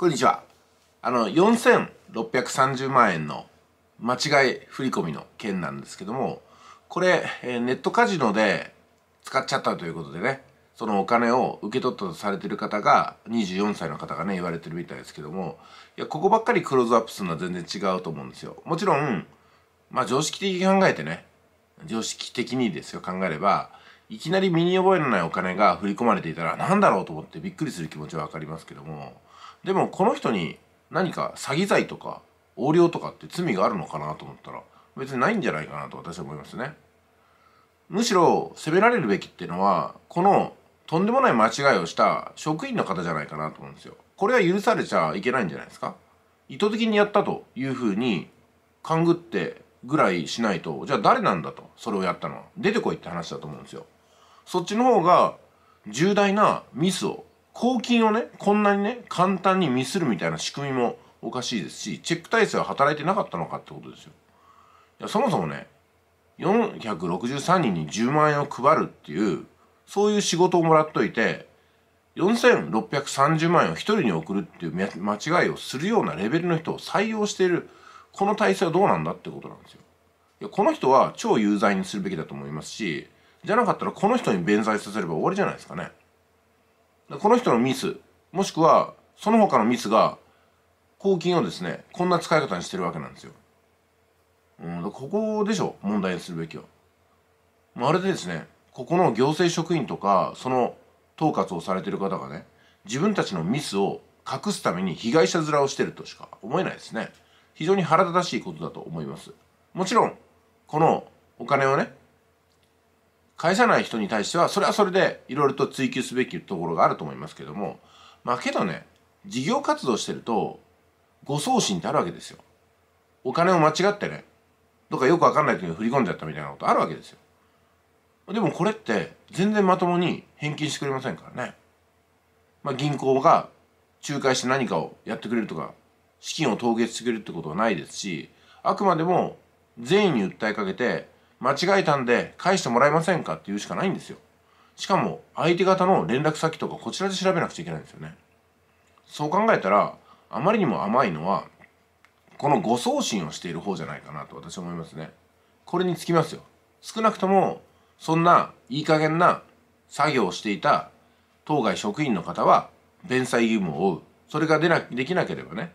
こんにちは。あの、4630万円の間違い振込の件なんですけども、これ、えー、ネットカジノで使っちゃったということでね、そのお金を受け取ったとされてる方が、24歳の方がね、言われてるみたいですけども、いや、ここばっかりクローズアップするのは全然違うと思うんですよ。もちろん、まあ常識的に考えてね、常識的にですよ、考えれば、いきなり身に覚えのないお金が振り込まれていたら、何だろうと思ってびっくりする気持ちはわかりますけども、でもこの人に何か詐欺罪とか横領とかって罪があるのかなと思ったら別にないんじゃないかなと私は思いますね。むしろ責められるべきっていうのはこのとんでもない間違いをした職員の方じゃないかなと思うんですよ。これは許されちゃいけないんじゃないですか意図的にやったというふうに勘ぐってぐらいしないとじゃあ誰なんだとそれをやったのは出てこいって話だと思うんですよ。そっちの方が重大なミスを公金をねこんなにね簡単にミスるみたいな仕組みもおかしいですしチェック体制は働いてなかったのかってことですよ。いやそもそもね463人に10万円を配るっていうそういう仕事をもらっといて4630万円を一人に送るっていう間違いをするようなレベルの人を採用しているこの体制はどうなんだってことなんですよ。いやこの人は超有罪にするべきだと思いますしじゃなかったらこの人に弁罪させれば終わりじゃないですかね。この人のミスもしくはその他のミスが公金をですねこんな使い方にしてるわけなんですよ。うん、ここでしょ問題にするべきは。まるでですねここの行政職員とかその統括をされてる方がね自分たちのミスを隠すために被害者面をしてるとしか思えないですね非常に腹立たしいことだと思いますもちろんこのお金をね返さない人に対してはそれはそれでいろいろと追求すべきところがあると思いますけどもまあけどね事業活動してると誤送信ってあるわけですよ。お金を間違ってねどっかよくわかんない時に振り込んじゃったみたいなことあるわけですよ。でもこれって全然まともに返金してくれませんからね。まあ、銀行が仲介して何かをやってくれるとか資金を凍結してくれるってことはないですしあくまでも善意に訴えかけて間違えたんで返してもらえませんかって言うしかないんですよしかも相手方の連絡先とかこちらで調べなくちゃいけないんですよねそう考えたらあまりにも甘いのはこの誤送信をしている方じゃないかなと私は思いますねこれにつきますよ少なくともそんないい加減な作業をしていた当該職員の方は弁済義務を負うそれが出なできなければね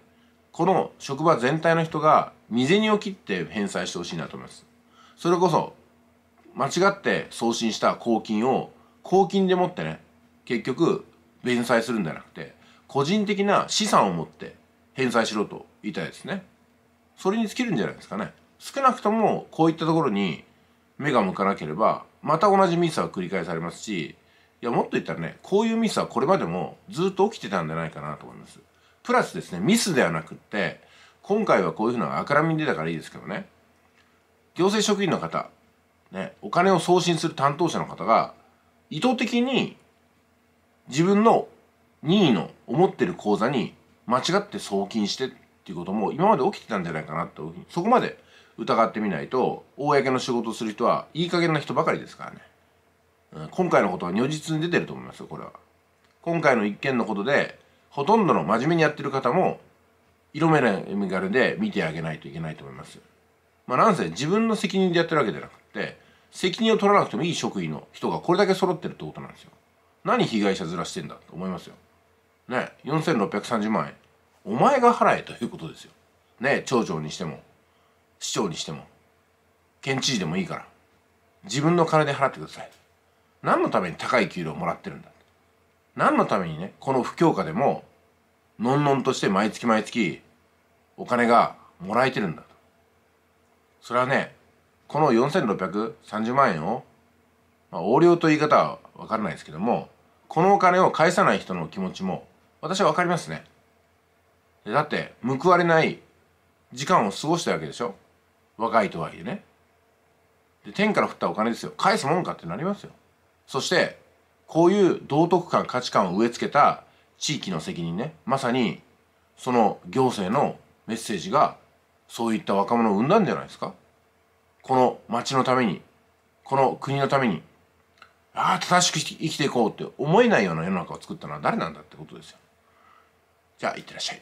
この職場全体の人が未銭を切って返済してほしいなと思いますそれこそ間違って送信した公金を公金でもってね結局弁済するんじゃなくて個人的な資産を持って返済しろと言いたいですねそれに尽きるんじゃないですかね少なくともこういったところに目が向かなければまた同じミスは繰り返されますしいやもっと言ったらねこういうミスはこれまでもずっと起きてたんじゃないかなと思いますプラスですねミスではなくって今回はこういうふうな明らみに出たからいいですけどね行政職員の方、ね、お金を送信する担当者の方が意図的に自分の任意の思ってる口座に間違って送金してっていうことも今まで起きてたんじゃないかなとそこまで疑ってみないと公の仕事をする人はいい加減な人ばかりですからね、うん、今回のことは如実に出てると思いますよこれは今回の一件のことでほとんどの真面目にやってる方も色目の眼鏡で見てあげないといけないと思いますまあ、なんせ自分の責任でやってるわけじゃなくて責任を取らなくてもいい職員の人がこれだけ揃ってるってことなんですよ。何被害者ずらしてんだと思いますよ。ね4630万円お前が払えということですよ。ね町長にしても市長にしても県知事でもいいから自分の金で払ってください。何のために高い給料をもらってるんだ何のためにねこの不況下でものんのんとして毎月毎月お金がもらえてるんだそれはねこの4630万円を、まあ、横領という言い方は分からないですけどもこのお金を返さない人の気持ちも私は分かりますねだって報われない時間を過ごしたわけでしょ若いとはいえねで天から降ったお金ですよ返すもんかってなりますよそしてこういう道徳観価値観を植え付けた地域の責任ねまさにその行政のメッセージがそういった若者を生んだんじゃないですかこの町のためにこの国のためにああ正しく生きていこうって思えないような世の中を作ったのは誰なんだってことですよじゃあいってらっしゃい